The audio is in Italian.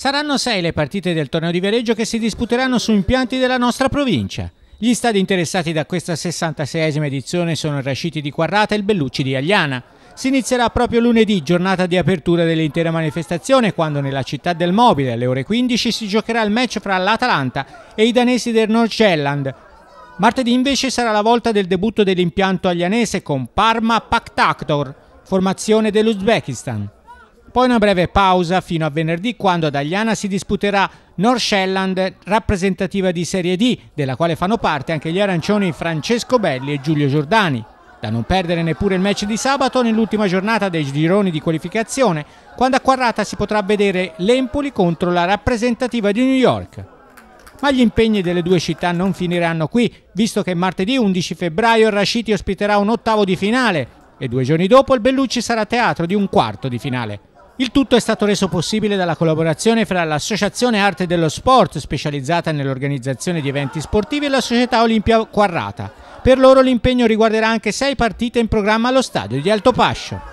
Saranno sei le partite del torneo di Viareggio che si disputeranno su impianti della nostra provincia. Gli stadi interessati da questa 66esima edizione sono il Rasciti di Quarrata e il Bellucci di Agliana. Si inizierà proprio lunedì, giornata di apertura dell'intera manifestazione, quando nella città del mobile alle ore 15 si giocherà il match fra l'Atalanta e i danesi del North Shetland. Martedì invece sarà la volta del debutto dell'impianto aglianese con Parma Paktactor, formazione dell'Uzbekistan. Poi una breve pausa fino a venerdì quando ad Agliana si disputerà North Shetland, rappresentativa di Serie D, della quale fanno parte anche gli arancioni Francesco Belli e Giulio Giordani. Da non perdere neppure il match di sabato nell'ultima giornata dei gironi di qualificazione, quando a Quarrata si potrà vedere l'Empoli contro la rappresentativa di New York. Ma gli impegni delle due città non finiranno qui, visto che martedì 11 febbraio il Raciti ospiterà un ottavo di finale e due giorni dopo il Bellucci sarà teatro di un quarto di finale. Il tutto è stato reso possibile dalla collaborazione fra l'Associazione Arte dello Sport, specializzata nell'organizzazione di eventi sportivi, e la Società Olimpia Quarrata. Per loro l'impegno riguarderà anche sei partite in programma allo stadio di Altopascio.